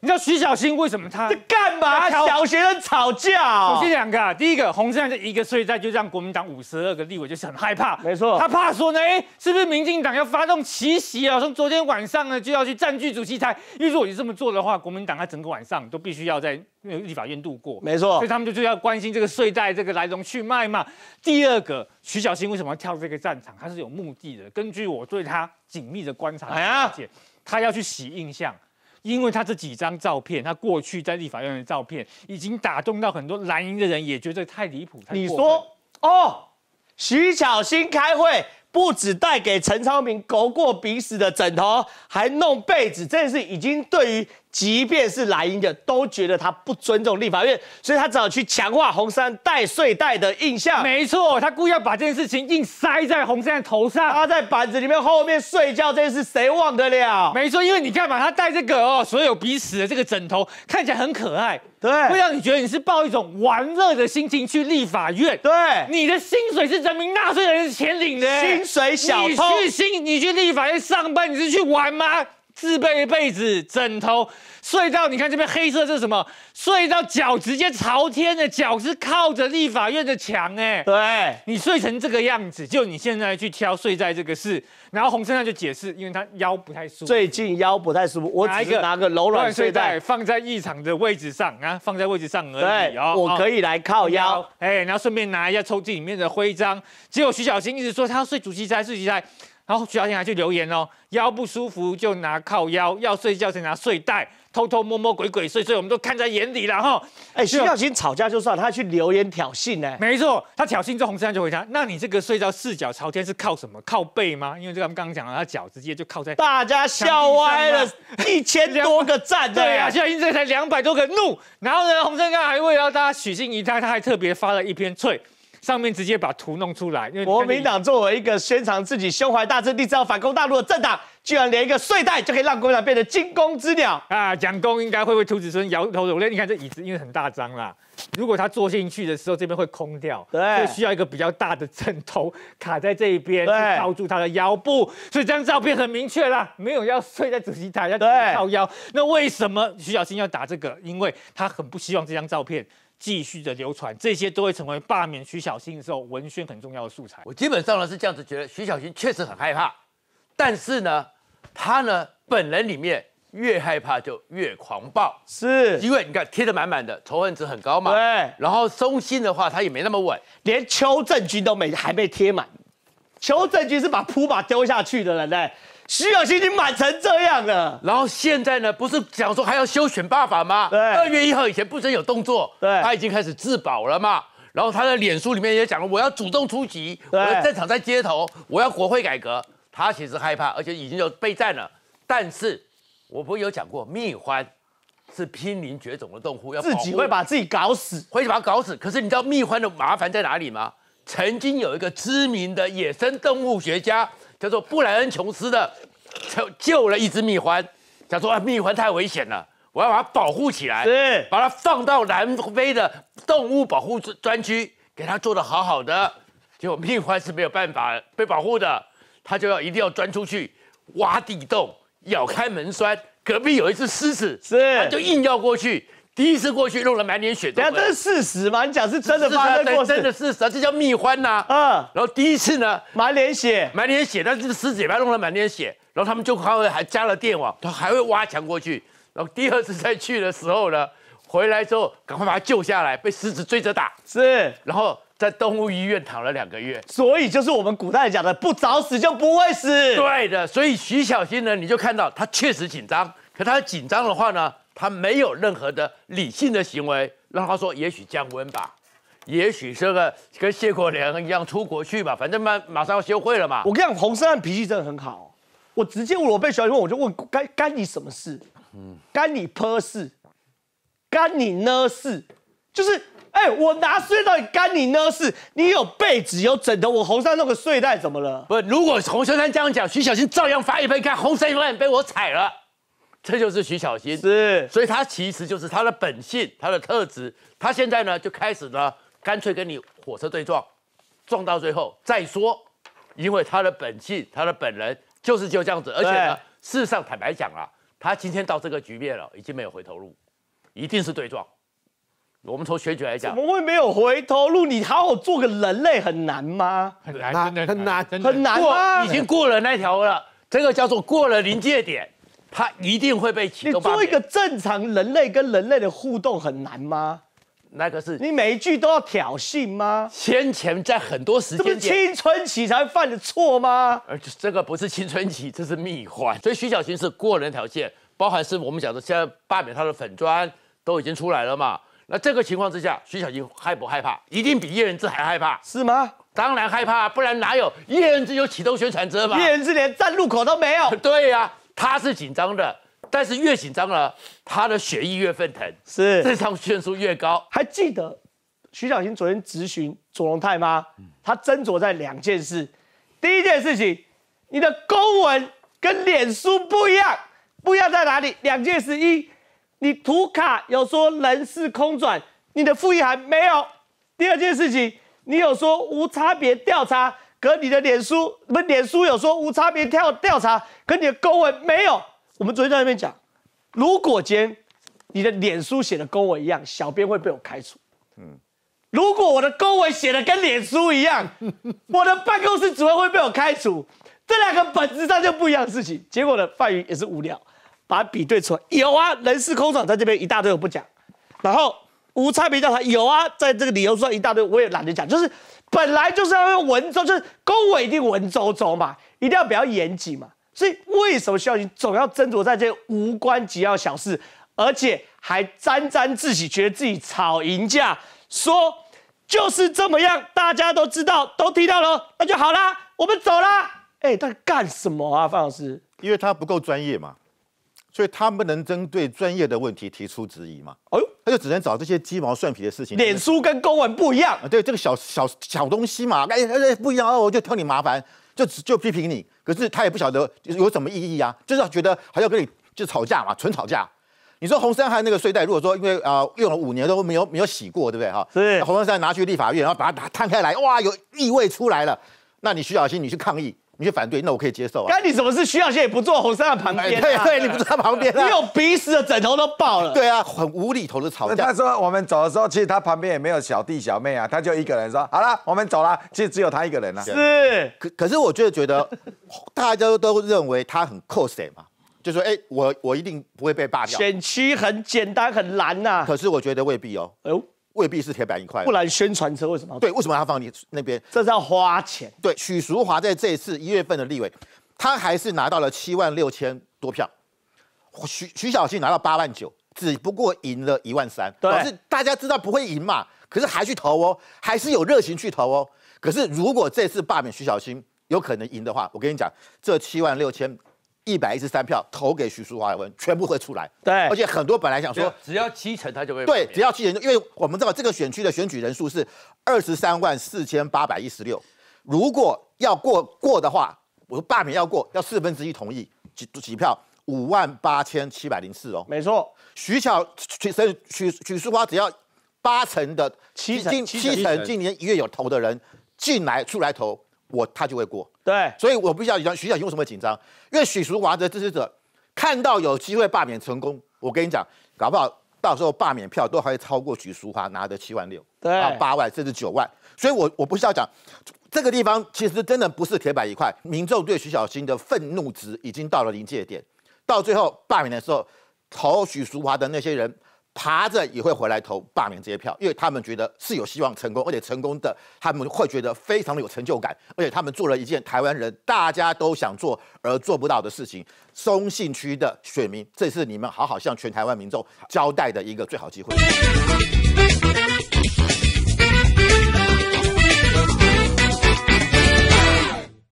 你知道徐小新为什么他干嘛？小学生吵架。首先两个，第一个，洪志炎这一个睡袋就让国民党五十二个立委就是很害怕。没错，他怕说呢，哎，是不是民进党要发动奇袭啊？从昨天晚上呢就要去占据主席台，因为如果你这么做的话，国民党他整个晚上都必须要在立法院度过。没错，所以他们就就要关心这个睡袋这个来龙去脉嘛。第二个，徐小新为什么要跳这个战场？他是有目的的。根据我对他紧密的观察了解，他要去洗印象。因为他这几张照片，他过去在立法院的照片，已经打动到很多蓝营的人，也觉得太离谱。你说哦，徐巧新开会不止带给陈昌明勾过鼻屎的枕头，还弄被子，这件事已经对于。即便是蓝营的都觉得他不尊重立法院，所以他只好去强化红山带睡袋的印象。没错，他故意要把这件事情硬塞在红山的头上，他在板子里面后面睡觉这件事谁忘得了？没错，因为你看嘛？他带这个哦，所有彼此的这个枕头看起来很可爱，对，会让你觉得你是抱一种玩乐的心情去立法院。对，你的薪水是人民纳税人的钱领的，薪水小偷，你去新，你去立法院上班，你是去玩吗？自备被子、枕头，睡到你看这边黑色这是什么？睡到脚直接朝天的，脚是靠着立法院的墙哎。对，你睡成这个样子，就你现在去挑睡在这个是，然后洪先亮就解释，因为他腰不太舒服，最近腰不太舒服，我只是拿个柔软睡袋放在异常的位置上啊，放在位置上而已。对，我可以来靠腰，哎，然后顺便拿一下抽屉里面的徽章。结果徐小新一直说他要睡主席台，主席台。然后徐小欣还去留言哦，腰不舒服就拿靠腰，要睡觉就拿睡袋，偷偷摸摸鬼鬼祟祟，我们都看在眼里了哈。哎，徐小欣吵架就算，他去留言挑衅呢。没错，他挑衅之后，洪胜刚就回答：那你这个睡觉四脚朝天是靠什么？靠背吗？因为这个我们刚刚讲了，他脚直接就靠在大家笑歪了，一千多个赞 对呀，徐小欣这才两百多个怒。然后呢，洪胜刚还为了大家，许静怡他他还特别发了一篇脆。上面直接把图弄出来，因为国民党作为一个宣传自己胸怀大志、立志要反攻大陆的政党，居然连一个睡袋就可以让国民党变成惊弓之鸟啊！蒋公应该会为兔子孙摇头如泪？你看这椅子因为很大张啦，如果他坐进去的时候，这边会空掉，对，需要一个比较大的枕头卡在这一边，对，包住他的腰部。所以这张照片很明确啦，没有要睡在主席台要靠腰。那为什么徐小新要打这个？因为他很不希望这张照片。继续的流传，这些都会成为罢免徐小新的时候文宣很重要的素材。我基本上呢是这样子觉得，徐小新确实很害怕，但是呢，他呢本人里面越害怕就越狂暴，是因为你看贴的满满的，仇恨值很高嘛。对，然后中心的话他也没那么稳，连邱正军都没还被贴满，邱正军是把铺把丢下去的人呢。徐小已经满成这样了，然后现在呢，不是讲说还要修选罢法吗？对，二月一号以前不准有动作。对，他已经开始自保了嘛。然后他的脸书里面也讲了，我要主动出击，我要战场在街头，我要国会改革。他其实害怕，而且已经有备战了。但是，我不有讲过，蜜獾是濒临绝种的动物，要自己会把自己搞死，会去把它搞死。可是你知道蜜獾的麻烦在哪里吗？曾经有一个知名的野生动物学家。叫做布莱恩琼斯的，救救了一只蜜獾。他说：“啊，蜜獾太危险了，我要把它保护起来，把它放到南非的动物保护专区，给它做的好好的。结果蜜獾是没有办法被保护的，它就要一定要钻出去，挖地洞，咬开门栓。隔壁有一只狮子，是它就硬要过去。”第一次过去弄了满脸血，下这是事实嘛？你讲是真的发生过，真的事实，这叫蜜獾呐。嗯，然后第一次呢，满脸血，满脸血，但是狮子也把弄了满脸血。然后他们就还会还加了电网，他还会挖墙过去。然后第二次再去的时候呢，回来之后赶快把它救下来，被狮子追着打，是。然后在动物医院躺了两个月，所以就是我们古代讲的，不早死就不会死。对的，所以徐小新呢，你就看到他确实紧张，可他紧张的话呢？他没有任何的理性的行为，让他说：“也许降温吧，也许这个跟谢国良一样出国去吧，反正马马上要休会了嘛。”我跟你讲，洪山的脾气真的很好，我直接我被小平问，我就问干干你什么事？嗯，干你泼事，干你呢事，就是哎，我拿睡袋干你呢事？你有被子有枕头，我洪山那个睡袋怎么了？不，如果洪秀山这样讲，徐小新照样发一杯，看洪山一万被我踩了。这就是徐小新，是，所以他其实就是他的本性，他的特质。他现在呢，就开始呢，干脆跟你火车对撞，撞到最后再说。因为他的本性，他的本人就是就这样子。而且呢，事实上坦白讲啊，他今天到这个局面了，已经没有回头路，一定是对撞。我们从选举来讲，怎么会没有回头路？你好好做个人类很难吗？很难，真的很难，很难吗？已经过了那条了，这个叫做过了临界点。他一定会被启动。你做一个正常人类跟人类的互动很难吗？那个是你每一句都要挑衅吗？先前在很多时间，这是青春期才犯的错吗？而这个不是青春期，这是蜜獾。所以徐小琴是过人挑件，包含是我们讲的现在罢免他的粉砖都已经出来了嘛。那这个情况之下，徐小琴害不害怕？一定比叶仁志还害怕，是吗？当然害怕，不然哪有叶仁志有启动宣传车嘛？叶仁志连站路口都没有。对呀。他是紧张的，但是越紧张了，他的血液越沸腾，是肾上腺素越高。还记得徐小新昨天咨询左荣泰吗？他斟酌在两件事。第一件事情，你的公文跟脸书不一样，不一样在哪里？两件事：一，你图卡有说人事空转，你的复议函没有；第二件事情，你有说无差别调查。跟你的脸书，我们脸书有说无差别调调查，跟你的公文没有。我们昨天在那边讲，如果今天你的脸书写的公文一样，小编会被我开除。嗯，如果我的公文写的跟脸书一样，我的办公室主任会被我开除。这两个本质上就不一样的事情。结果呢，范宇也是无聊，把比对出来有啊，人事空床在这边一大堆，我不讲。然后。无差别调查有啊，在这个理由说一大堆，我也懒得讲。就是本来就是要用文绉，就是恭维一定文绉绉嘛，一定要比较严谨嘛。所以为什么肖庆总要斟酌在这无关紧要小事，而且还沾沾自喜，觉得自己吵赢架，说就是这么样，大家都知道，都听到了，那就好啦，我们走啦。哎，到底干什么啊，范老师？因为他不够专业嘛，所以他不能针对专业的问题提出质疑嘛。哎呦。他就只能找这些鸡毛蒜皮的事情。脸书跟公文不一样，对这个小小小东西嘛，哎哎，不一样，我就挑你麻烦，就就批评你。可是他也不晓得有什么意义啊，就是觉得还要跟你就吵架嘛，纯吵架。你说红山汉那个睡袋，如果说因为啊用了五年都没有没有洗过，对不对哈？是红山拿去立法院，然后把它摊开来，哇，有异味出来了。那你徐小新，你去抗议。你去反对，那我可以接受啊。干你什么事？徐小仙在也不坐洪森的旁边。对对，你不坐他旁边，你有鼻屎的枕头都爆了。对啊，很无厘头的吵架。他说我们走的时候，其实他旁边也没有小弟小妹啊，他就一个人说好了，我们走了。其实只有他一个人啊。是，可可是我就得觉得，大家都都认为他很 c 酷谁嘛，就说哎，我我一定不会被霸。」掉。选区很简单很难呐。可是我觉得未必哦。未必是铁板一块，不然宣传车为什么要对？为什么要放你那边？这是要花钱。对，许淑华在这一次一月份的立委，他还是拿到了七万六千多票，许许小新拿到八万九，只不过赢了一万三。对，可是大家知道不会赢嘛，可是还去投哦，还是有热情去投哦。可是如果这次罢免许小新，有可能赢的话，我跟你讲，这七万六千。一百一十三票投给徐淑华、的文，全部会出来。对，而且很多本来想说，只要七成他就会。对，只要七成，因为我们知道这个选区的选举人数是二十三万四千八百一十六。如果要过过的话，我说罢免要过要四分之一同意几几票？五万八千七百零四哦，没错。徐巧徐生许许淑华只要八成的七成七成，今年一月有投的人进来出来投。我他就会过，对，所以我必须要讲徐小新为什么会紧张？因为许淑华的支持者看到有机会罢免成功，我跟你讲，搞不好到时候罢免票都还会超过许淑华拿的七万六，对，八万甚至九万。所以我我不是要讲，这个地方其实真的不是铁板一块，民众对徐小新的愤怒值已经到了临界点，到最后罢免的时候，投许淑华的那些人。爬着也会回来投罢免这些票，因为他们觉得是有希望成功，而且成功的他们会觉得非常的有成就感，而且他们做了一件台湾人大家都想做而做不到的事情。松信区的选民，这是你们好好向全台湾民众交代的一个最好机会。